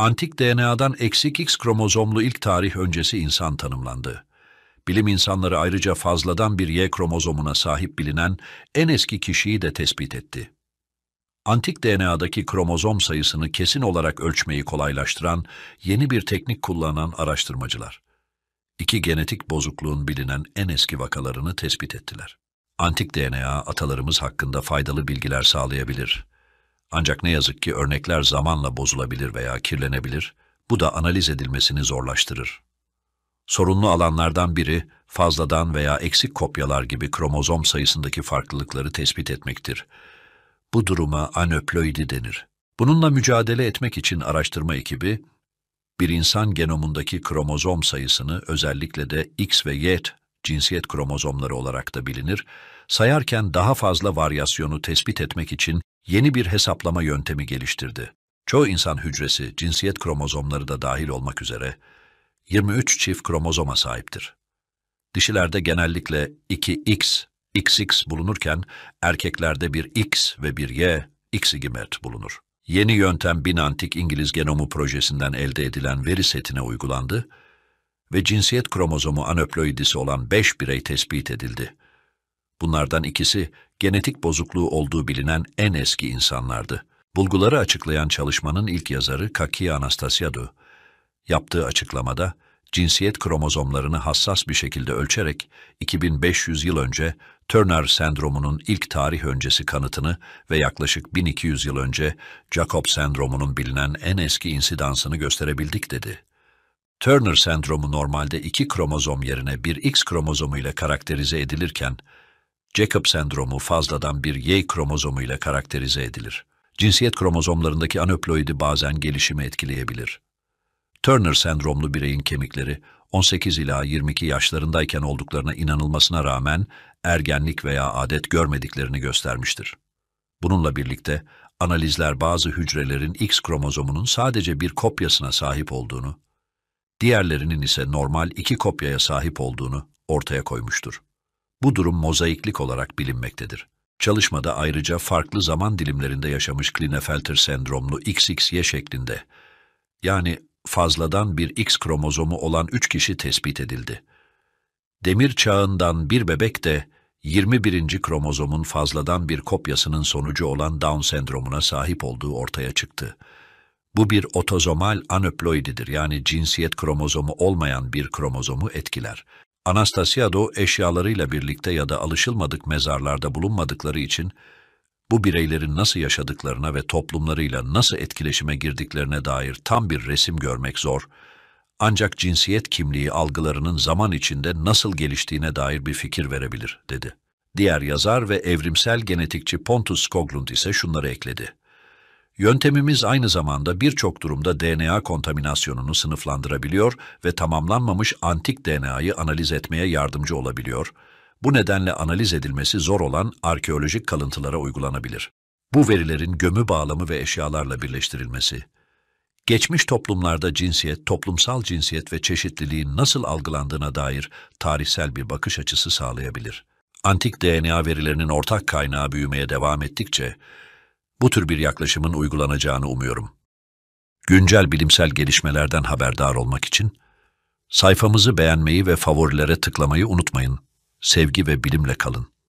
antik DNA'dan eksik X kromozomlu ilk tarih öncesi insan tanımlandı. Bilim insanları ayrıca fazladan bir Y kromozomuna sahip bilinen en eski kişiyi de tespit etti. Antik DNA'daki kromozom sayısını kesin olarak ölçmeyi kolaylaştıran yeni bir teknik kullanan araştırmacılar. İki genetik bozukluğun bilinen en eski vakalarını tespit ettiler. Antik DNA atalarımız hakkında faydalı bilgiler sağlayabilir. Ancak ne yazık ki örnekler zamanla bozulabilir veya kirlenebilir, bu da analiz edilmesini zorlaştırır. Sorunlu alanlardan biri, fazladan veya eksik kopyalar gibi kromozom sayısındaki farklılıkları tespit etmektir. Bu duruma anöploidi denir. Bununla mücadele etmek için araştırma ekibi, bir insan genomundaki kromozom sayısını özellikle de X ve Y cinsiyet kromozomları olarak da bilinir, sayarken daha fazla varyasyonu tespit etmek için yeni bir hesaplama yöntemi geliştirdi. Çoğu insan hücresi, cinsiyet kromozomları da dahil olmak üzere 23 çift kromozoma sahiptir. Dişilerde genellikle 2X, XX bulunurken erkeklerde bir X ve bir Y, Xigimert bulunur. Yeni yöntem Binantik İngiliz Genomu Projesi'nden elde edilen veri setine uygulandı ve cinsiyet kromozomu anöploidisi olan 5 birey tespit edildi. Bunlardan ikisi genetik bozukluğu olduğu bilinen en eski insanlardı. Bulguları açıklayan çalışmanın ilk yazarı Kaki Anastasiadou, yaptığı açıklamada cinsiyet kromozomlarını hassas bir şekilde ölçerek 2500 yıl önce Turner sendromunun ilk tarih öncesi kanıtını ve yaklaşık 1200 yıl önce Jacob sendromunun bilinen en eski insidansını gösterebildik dedi. Turner sendromu normalde iki kromozom yerine bir X kromozomu ile karakterize edilirken, Jacob sendromu fazladan bir Y kromozomu ile karakterize edilir. Cinsiyet kromozomlarındaki anöploidi bazen gelişimi etkileyebilir. Turner sendromlu bireyin kemikleri 18 ila 22 yaşlarındayken olduklarına inanılmasına rağmen ergenlik veya adet görmediklerini göstermiştir. Bununla birlikte analizler bazı hücrelerin X kromozomunun sadece bir kopyasına sahip olduğunu, diğerlerinin ise normal iki kopyaya sahip olduğunu ortaya koymuştur. Bu durum mozaiklik olarak bilinmektedir. Çalışmada ayrıca farklı zaman dilimlerinde yaşamış Klinefelter sendromlu XXY şeklinde, yani fazladan bir X kromozomu olan 3 kişi tespit edildi. Demir çağından bir bebek de 21. kromozomun fazladan bir kopyasının sonucu olan Down sendromuna sahip olduğu ortaya çıktı. Bu bir otozomal aneploididir, yani cinsiyet kromozomu olmayan bir kromozomu etkiler. Anastasiado eşyalarıyla birlikte ya da alışılmadık mezarlarda bulunmadıkları için bu bireylerin nasıl yaşadıklarına ve toplumlarıyla nasıl etkileşime girdiklerine dair tam bir resim görmek zor, ancak cinsiyet kimliği algılarının zaman içinde nasıl geliştiğine dair bir fikir verebilir, dedi. Diğer yazar ve evrimsel genetikçi Pontus Skoglund ise şunları ekledi. Yöntemimiz aynı zamanda birçok durumda DNA kontaminasyonunu sınıflandırabiliyor ve tamamlanmamış antik DNA'yı analiz etmeye yardımcı olabiliyor. Bu nedenle analiz edilmesi zor olan arkeolojik kalıntılara uygulanabilir. Bu verilerin gömü bağlamı ve eşyalarla birleştirilmesi. Geçmiş toplumlarda cinsiyet, toplumsal cinsiyet ve çeşitliliğin nasıl algılandığına dair tarihsel bir bakış açısı sağlayabilir. Antik DNA verilerinin ortak kaynağı büyümeye devam ettikçe, bu tür bir yaklaşımın uygulanacağını umuyorum. Güncel bilimsel gelişmelerden haberdar olmak için sayfamızı beğenmeyi ve favorilere tıklamayı unutmayın. Sevgi ve bilimle kalın.